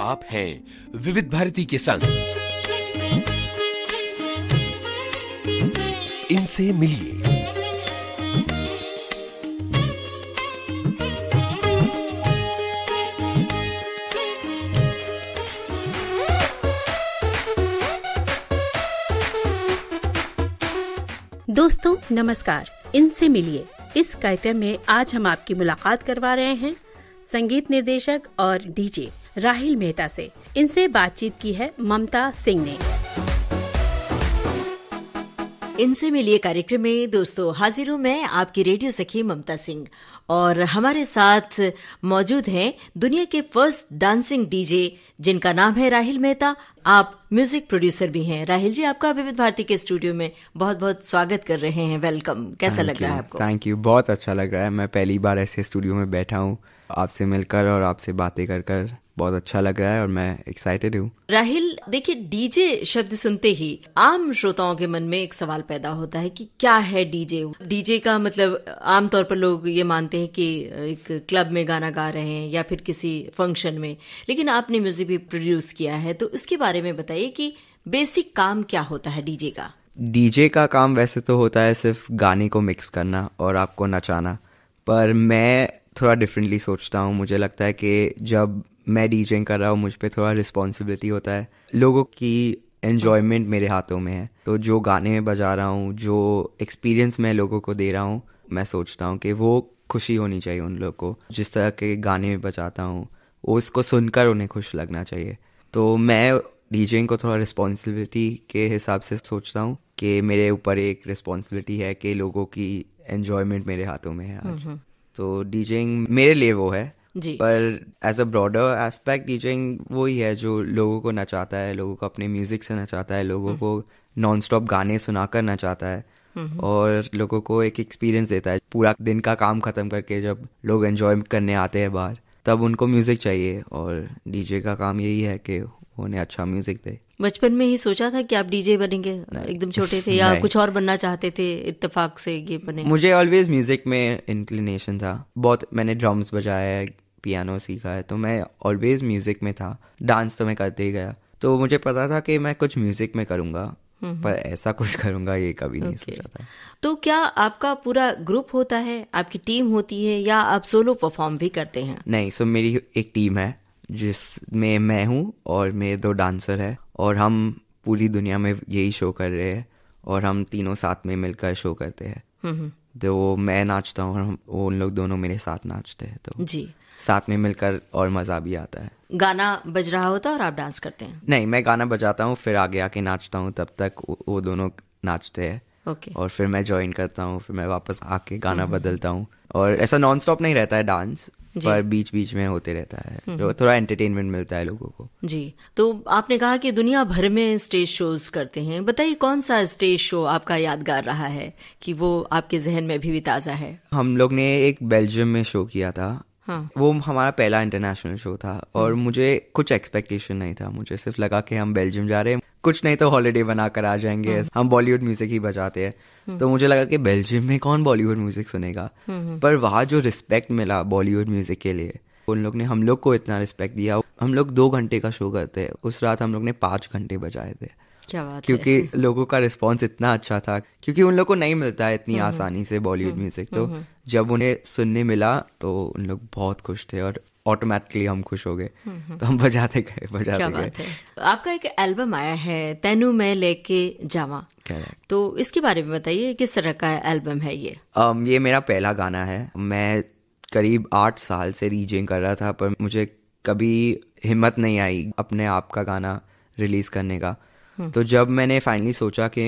आप हैं विविध भारती के संग इनसे मिलिए दोस्तों नमस्कार इनसे मिलिए इस कार्यक्रम में आज हम आपकी मुलाकात करवा रहे हैं संगीत निर्देशक और डीजे राहिल मेहता से इनसे बातचीत की है ममता सिंह ने इनसे मिलिए कार्यक्रम में दोस्तों हाजिर हूँ मैं आपकी रेडियो सखी ममता सिंह और हमारे साथ मौजूद हैं दुनिया के फर्स्ट डांसिंग डीजे जिनका नाम है राहिल मेहता आप म्यूजिक प्रोड्यूसर भी हैं राहिल जी आपका विविध भारती के स्टूडियो में बहुत बहुत स्वागत कर रहे हैं वेलकम कैसा लग रहा है आपको थैंक यू बहुत अच्छा लग रहा है मैं पहली बार ऐसे स्टूडियो में बैठा हूँ आपसे मिलकर और आपसे बातें कर कर बहुत अच्छा लग रहा है और मैं एक्साइटेड हूँ राहिल देखिए डीजे शब्द सुनते ही आम श्रोताओं के मन में एक सवाल पैदा होता है कि क्या है डीजे डीजे का मतलब आमतौर पर लोग ये मानते हैं कि एक क्लब में गाना गा रहे हैं या फिर किसी फंक्शन में लेकिन आपने म्यूजिक भी प्रोड्यूस किया है तो इसके बारे में बताइए कि बेसिक काम क्या होता है डीजे का डीजे का काम वैसे तो होता है सिर्फ गाने को मिक्स करना और आपको नचाना पर मैं थोड़ा डिफरेंटली सोचता हूँ मुझे लगता है कि जब मैं डीजिंग कर रहा हूँ मुझ पर थोड़ा रिस्पॉन्सिबिलिटी होता है लोगों की एन्जॉयमेंट मेरे हाथों में है तो जो गाने में बजा रहा हूँ जो एक्सपीरियंस मैं लोगों को दे रहा हूँ मैं सोचता हूँ कि वो खुशी होनी चाहिए उन लोग को जिस तरह के गाने में बजाता हूँ वो उसको सुनकर उन्हें खुश लगना चाहिए तो मैं डीजेइंग को थोड़ा रिस्पॉन्सिबिलिटी के हिसाब से सोचता हूँ कि मेरे ऊपर एक रिस्पॉन्सिबिलिटी है कि लोगों की एन्जॉयमेंट मेरे हाथों में है आज हम्म, हम्म। तो डीजेइंग मेरे लिए वो है जी पर as a broader aspect teaching वो ही है जो लोगों को नचाता है लोगों को अपने म्यूजिक से नचाता है लोगों को नॉन स्टॉप गाने सुनाकर नचाता है और लोगों को एक एक्सपीरियंस देता है पूरा दिन का काम खत्म करके जब लोग एंजॉय करने आते हैं बाहर तब उनको म्यूजिक चाहिए और डीजे का काम यही है कि उन्हें अच्छा म्यूजिक दे बचपन में ही सोचा था कि आप डीजे बनेंगे एकदम छोटे थे या कुछ और बनना चाहते थे इत्तेफाक से ये बने मुझे ऑलवेज म्यूजिक में इंक्लिनेशन था बहुत मैंने ड्रम्स बजाया है पियानो सीखा है तो मैं ऑलवेज म्यूज़िक में था डांस तो मैं करते ही गया तो मुझे पता था कि मैं कुछ म्यूज़िक में करूंगा हम्म, हम्म। पर ऐसा कुछ करूँगा ये कभी नहीं सोचा था तो क्या आपका पूरा ग्रुप होता है आपकी टीम होती है या आप सोलो परफॉर्म भी करते हैं नहीं सो मेरी एक टीम है जिसमें मैं हूँ और मेरे दो डांसर है और हम पूरी दुनिया में यही शो कर रहे हैं और हम तीनों साथ में मिलकर शो करते हैं हम्म, तो मैं नाचता हूँ और उन लोग दोनों मेरे साथ नाचते हैं तो जी साथ में मिलकर और मज़ा भी आता है गाना बज रहा होता है और आप डांस करते हैं नहीं मैं गाना बजाता हूँ फिर आगे आके नाचता हूँ तब तक वो दोनों नाचते हैं ओके और फिर मैं ज्वाइन करता हूँ फिर मैं वापस आके गाना हम्म। बदलता हूँ और ऐसा नॉन स्टॉप नहीं रहता है डांस पर बीच बीच में होते रहता है हम्म। तो थोड़ा एंटरटेनमेंट मिलता है लोगों को जी तो आपने कहा कि दुनिया भर में स्टेज शोज करते हैं बताइए कौन सा स्टेज शो आपका यादगार रहा है कि वो आपके जहन में भी, भी ताजा है हम लोग ने एक बेल्जियम में शो किया था हाँ। वो हमारा पहला इंटरनेशनल शो था और हम्म। मुझे कुछ एक्सपेक्टेशन नहीं था मुझे सिर्फ लगा कि हम बेल्जियम जा रहे हैं कुछ नहीं तो हॉलीडे बनाकर आ जाएंगे हम्म। हम बॉलीवुड म्यूजिक ही बजाते हैं हम्म। तो मुझे लगा कि बेल्जियम में कौन बॉलीवुड म्यूजिक सुनेगा पर वहाँ जो रिस्पेक्ट मिला बॉलीवुड म्यूजिक के लिए उन लोग ने हम लोग को इतना रिस्पेक्ट दिया हम लोग दो घंटे का शो करते हैं उस रात हम लोग ने पाँच घंटे बजाए थे क्या बात क्योंकि लोगों का रिस्पॉन्स इतना अच्छा था क्योंकि उन लोग को नहीं मिलता है इतनी आसानी से बॉलीवुड म्यूजिक तो जब उन्हें सुनने मिला तो उन लोग बहुत खुश थे और ऑटोमेटिकली हम खुश हो गए तो हम बजाते गए बजाते गए आपका एक एल्बम आया है तेनु मैं लेके जावा तो इसके बारे में बताइए किस तरह का एल्बम है ये um, ये मेरा पहला गाना है मैं करीब आठ साल से रीजिंग कर रहा था पर मुझे कभी हिम्मत नहीं आई अपने आप का गाना रिलीज करने का हम्म। तो जब मैंने फाइनली सोचा कि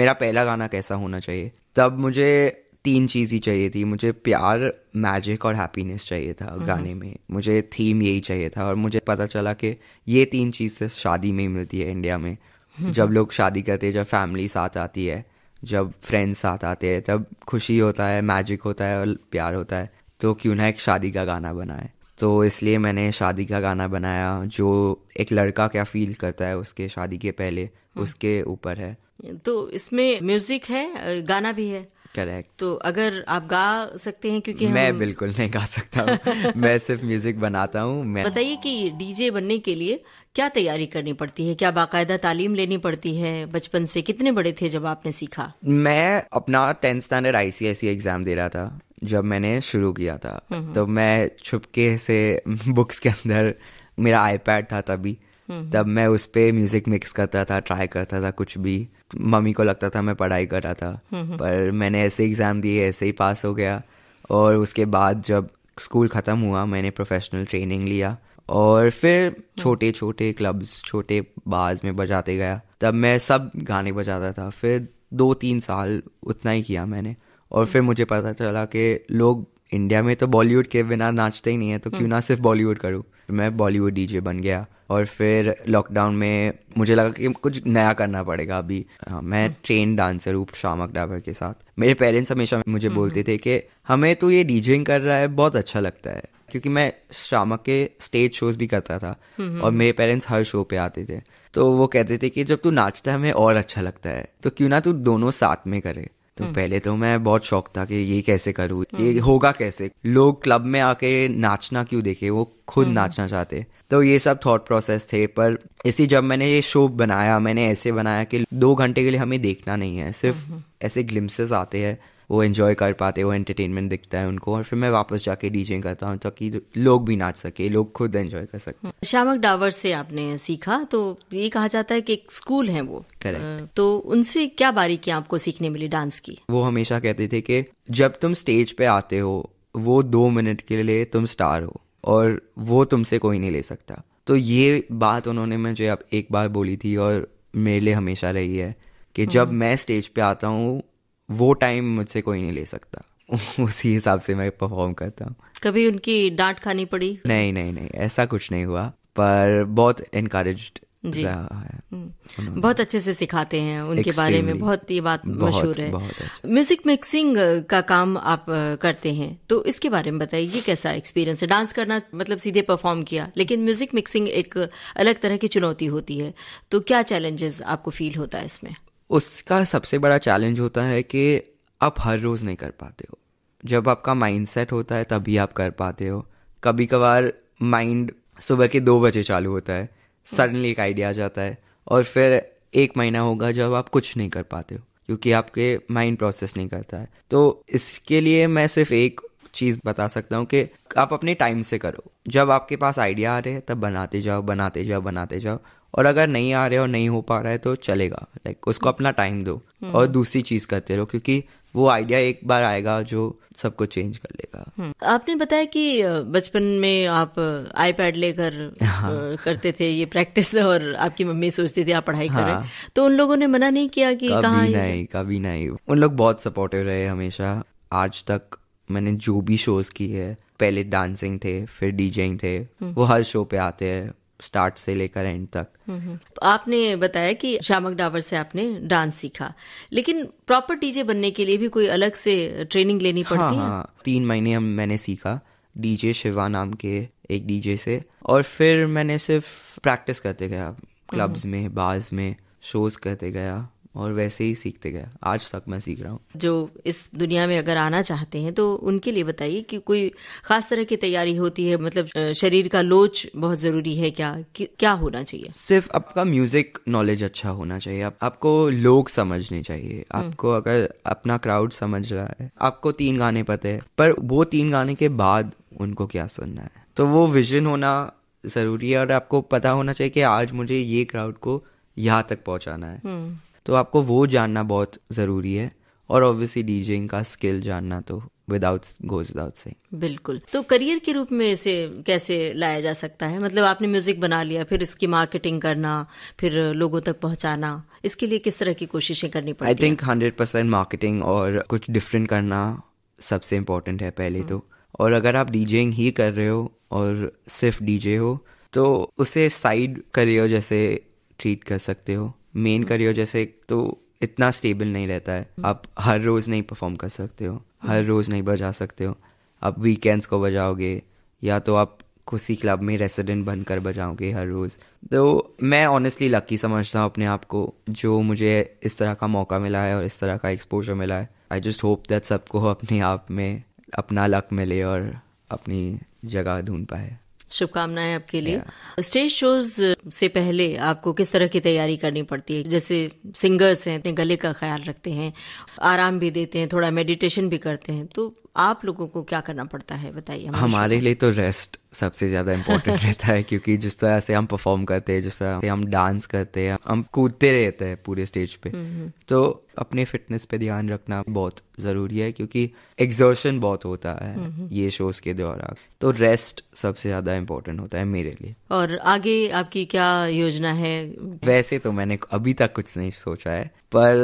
मेरा पहला गाना कैसा होना चाहिए तब मुझे तीन चीज़ ही चाहिए थी मुझे प्यार मैजिक और हैप्पीनेस चाहिए था गाने में मुझे थीम यही चाहिए था और मुझे पता चला कि ये तीन चीज़ सिर्फ शादी में ही मिलती है इंडिया में जब लोग शादी करते हैं जब फैमिली साथ आती है जब फ्रेंड्स साथ आते हैं तब खुशी होता है मैजिक होता है और प्यार होता है तो क्यों ना एक शादी का गाना बनाए तो इसलिए मैंने शादी का गाना बनाया जो एक लड़का क्या फील करता है उसके शादी के पहले हम्म। उसके ऊपर है तो इसमें म्यूजिक है गाना भी है करेक्ट तो अगर आप गा सकते हैं क्योंकि मैं हम... बिल्कुल नहीं गा सकता हूँ मैं सिर्फ म्यूजिक बनाता हूँ मैं बताइए कि डीजे बनने के लिए क्या तैयारी करनी पड़ती है क्या बाकायदा तालीम लेनी पड़ती है बचपन से कितने बड़े थे जब आपने सीखा मैं अपना टेंथ स्टैंडर्ड आईसीआईसी एग्जाम दे रहा था जब मैंने शुरू किया था तो मैं छुपके से बुक्स के अंदर मेरा आईपैड था तभी तब मैं उस पर म्यूजिक मिक्स करता था ट्राई करता था कुछ भी मम्मी को लगता था मैं पढ़ाई कर रहा था पर मैंने ऐसे एग्ज़ाम दिए ऐसे ही पास हो गया और उसके बाद जब स्कूल ख़त्म हुआ मैंने प्रोफेशनल ट्रेनिंग लिया और फिर हम्म। छोटे छोटे क्लब्स छोटे बाज में बजाते गया तब मैं सब गाने बजाता था फिर दो तीन साल उतना ही किया मैंने और फिर मुझे पता चला कि लोग इंडिया में तो बॉलीवुड के बिना नाचते ही नहीं है तो हम्म। क्यों ना सिर्फ बॉलीवुड करूँ फिर मैं बॉलीवुड डीजे बन गया और फिर लॉकडाउन में मुझे लगा कि कुछ नया करना पड़ेगा अभी आ, हाँ, मैं ट्रेन हम्म। डांसर हूँ शामक डाबर के साथ मेरे पेरेंट्स हमेशा मुझे हम्म, बोलते हम्म। थे कि हमें तो ये डीजेइंग कर रहा है बहुत अच्छा लगता है क्योंकि मैं शामक के स्टेज शोज भी करता था और मेरे पेरेंट्स हर शो पे आते थे तो वो कहते थे कि जब तू नाचता है हमें और अच्छा लगता है तो क्यों ना तू दोनों साथ में करे तो हम्म। पहले तो मैं बहुत शौक था कि ये कैसे करूँ ये हम्म। होगा कैसे लोग क्लब में आके नाचना क्यों देखे वो खुद हम्म। नाचना चाहते तो ये सब थॉट प्रोसेस थे पर इसी जब मैंने ये शो बनाया मैंने ऐसे बनाया कि दो घंटे के लिए हमें देखना नहीं है सिर्फ ऐसे ग्लिम्सेस आते हैं वो इन्जॉय कर पाते वो एंटरटेनमेंट दिखता है उनको और फिर मैं वापस जाके डीजे करता हूँ ताकि लोग भी नाच सके लोग खुद एंजॉय कर सके श्यामक डावर से आपने सीखा तो ये कहा जाता है कि एक स्कूल है वो करेक्ट तो उनसे क्या बारीकियाँ आपको सीखने मिली डांस की वो हमेशा कहते थे कि जब तुम स्टेज पे आते हो वो दो मिनट के लिए तुम स्टार हो और वो तुमसे कोई नहीं ले सकता तो ये बात उन्होंने मुझे अब एक बार बोली थी और मेरे लिए हमेशा रही है कि जब हम्म। मैं स्टेज पे आता हूँ वो टाइम मुझसे कोई नहीं ले सकता उसी हिसाब से मैं परफॉर्म करता हूँ कभी उनकी डांट खानी पड़ी नहीं नहीं नहीं ऐसा कुछ नहीं हुआ पर बहुत इनकरेज जी हम्म। बहुत अच्छे से सिखाते हैं उनके बारे में बहुत ये बात मशहूर है म्यूजिक मिक्सिंग का काम आप करते हैं तो इसके बारे में बताइए ये कैसा एक्सपीरियंस है डांस करना मतलब सीधे परफॉर्म किया लेकिन म्यूजिक मिक्सिंग एक अलग तरह की चुनौती होती है तो क्या चैलेंजेस आपको फील होता है इसमें उसका सबसे बड़ा चैलेंज होता है कि आप हर रोज़ नहीं कर पाते हो जब आपका माइंड सेट होता है तभी आप कर पाते हो कभी कभार माइंड सुबह के दो बजे चालू होता है सडनली एक आइडिया आ जाता है और फिर एक महीना होगा जब आप कुछ नहीं कर पाते हो क्योंकि आपके माइंड प्रोसेस नहीं करता है तो इसके लिए मैं सिर्फ एक चीज़ बता सकता हूँ कि आप अपने टाइम से करो जब आपके पास आइडिया आ रहे हैं तब बनाते जाओ बनाते जाओ बनाते जाओ और अगर नहीं आ रहे और नहीं हो पा रहा है तो चलेगा लाइक like, उसको हम्म। अपना टाइम दो हम्म। और दूसरी चीज करते रहो क्योंकि वो आइडिया एक बार आएगा जो सबको चेंज कर लेगा हम्म। आपने बताया कि बचपन में आप आईपैड लेकर हाँ। करते थे ये प्रैक्टिस और आपकी मम्मी सोचती थी आप पढ़ाई हाँ। हैं तो उन लोगों ने मना नहीं किया कि कहा नहीं कभी नहीं उन लोग बहुत सपोर्टिव रहे हमेशा आज तक मैंने जो भी शोज किए है पहले डांसिंग थे फिर डीजेइंग थे वो हर शो पे आते हैं स्टार्ट से लेकर एंड तक तो आपने बताया कि शामक डावर से आपने डांस सीखा लेकिन प्रॉपर डीजे बनने के लिए भी कोई अलग से ट्रेनिंग लेनी हाँ, पड़ती हाँ, है हाँ, तीन महीने हम मैंने सीखा डीजे शिवा नाम के एक डीजे से और फिर मैंने सिर्फ प्रैक्टिस करते गया क्लब्स में बाज में शोज करते गया और वैसे ही सीखते गए आज तक मैं सीख रहा हूँ जो इस दुनिया में अगर आना चाहते हैं तो उनके लिए बताइए कि कोई खास तरह की तैयारी होती है मतलब शरीर का लोच बहुत ज़रूरी है क्या क्या होना चाहिए सिर्फ आपका म्यूज़िक नॉलेज अच्छा होना चाहिए आप, आपको लोग समझने चाहिए हम्म। आपको अगर अपना क्राउड समझ रहा है आपको तीन गाने पते हैं पर वो तीन गाने के बाद उनको क्या सुनना है तो वो विजन होना ज़रूरी है और आपको पता होना चाहिए कि आज मुझे ये क्राउड को यहाँ तक पहुँचाना है हम्म। तो आपको वो जानना बहुत ज़रूरी है और ऑब्वियसली डीजेइंग का स्किल जानना तो विदाउट गोज विदाउट से बिल्कुल तो करियर के रूप में इसे कैसे लाया जा सकता है मतलब आपने म्यूजिक बना लिया फिर इसकी मार्केटिंग करना फिर लोगों तक पहुंचाना इसके लिए किस तरह की कोशिशें करनी पड़ती I think hundred percent marketing और कुछ डिफरेंट करना सबसे इम्पोर्टेंट है पहले तो हम्म। और अगर आप डीजेइंग ही कर रहे हो और सिर्फ डीजे हो तो उसे साइड करियर जैसे ट्रीट कर सकते हो मेन करियर जैसे तो इतना स्टेबल नहीं रहता है हम्म। आप हर रोज़ नहीं परफॉर्म कर सकते हो हर रोज़ नहीं बजा सकते हो आप वीकेंड्स को बजाओगे या तो आप खुशी क्लब में रेसिडेंट बनकर बजाओगे हर रोज़ तो मैं ऑनेस्टली लकी समझता हूँ अपने आप को जो मुझे इस तरह का मौका मिला है और इस तरह का एक्सपोजर मिला है आई जस्ट होप दैट सबको अपने आप में अपना लक मिले और अपनी जगह ढूंढ पाए शुभकामनाएं आपके लिए स्टेज शोज से पहले आपको किस तरह की तैयारी करनी पड़ती है जैसे सिंगर्स हैं अपने गले का ख्याल रखते हैं आराम भी देते हैं थोड़ा मेडिटेशन भी करते हैं तो आप लोगों को क्या करना पड़ता है बताइए हमारे लिए तो रेस्ट सबसे ज़्यादा इम्पोर्टेंट रहता है क्योंकि जिस तरह से हम परफॉर्म करते हैं जिस तरह से हम डांस करते हैं हम कूदते रहते हैं पूरे स्टेज पे हम्म, हम्म। तो अपने फिटनेस पे ध्यान रखना बहुत ज़रूरी है क्योंकि एग्जर्शन बहुत होता है हम्म, ये शोज के द्वारा तो रेस्ट सबसे ज़्यादा इम्पोर्टेंट होता है मेरे लिए और आगे आपकी क्या योजना है वैसे तो मैंने अभी तक कुछ नहीं सोचा है पर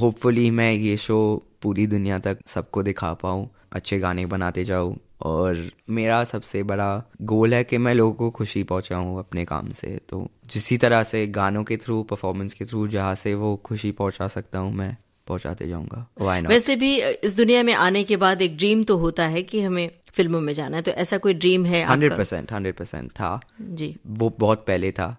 होपफुली मैं ये शो पूरी दुनिया तक सबको दिखा पाऊँ अच्छे गाने बनाते जाऊँ और मेरा सबसे बड़ा गोल है कि मैं लोगों को खुशी पहुंचाऊं अपने काम से तो जिसी तरह से गानों के थ्रू परफॉर्मेंस के थ्रू जहाँ से वो खुशी पहुंचा सकता हूं मैं पहुंचाते जाऊंगा वैसे भी इस दुनिया में आने के बाद एक ड्रीम तो होता है कि हमें फिल्मों में जाना है तो ऐसा कोई ड्रीम है हंड्रेड परसेंट हंड्रेड परसेंट था जी वो बहुत पहले था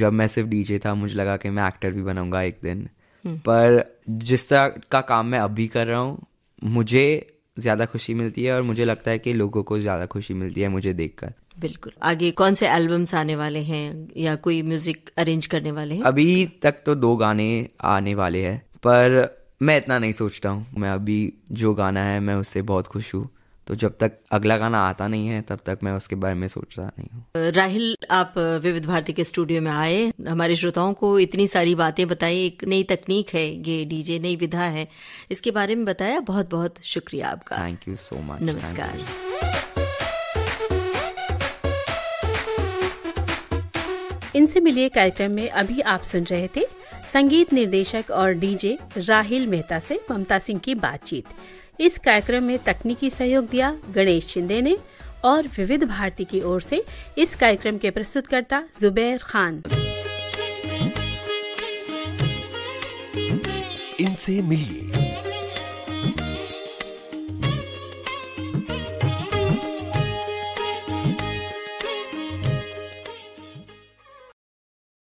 जब मैं सिर्फ डीजे था मुझे लगा कि मैं एक्टर भी बनाऊंगा एक दिन हम्म। पर जिस तरह का काम मैं अभी कर रहा हूँ मुझे ज़्यादा खुशी मिलती है और मुझे लगता है कि लोगों को ज़्यादा खुशी मिलती है मुझे देखकर बिल्कुल आगे कौन से एल्बम्स आने वाले हैं या कोई म्यूजिक अरेंज करने वाले हैं अभी तक तो दो गाने आने वाले हैं पर मैं इतना नहीं सोचता हूँ मैं अभी जो गाना है मैं उससे बहुत खुश हूँ तो जब तक अगला गाना आता नहीं है तब तक मैं उसके बारे में रहा नहीं हूँ राहिल आप विविध भारती के स्टूडियो में आए हमारे श्रोताओं को इतनी सारी बातें बताई एक नई तकनीक है ये डीजे नई विधा है इसके बारे में बताया बहुत बहुत शुक्रिया आपका थैंक यू सो मच नमस्कार इनसे मिलिए कार्यक्रम में अभी आप सुन रहे थे संगीत निर्देशक और डीजे राहिल मेहता से ममता सिंह की बातचीत इस कार्यक्रम में तकनीकी सहयोग दिया गणेश शिंदे ने और विविध भारती की ओर से इस कार्यक्रम के प्रस्तुतकर्ता जुबैर खान इनसे मिलिए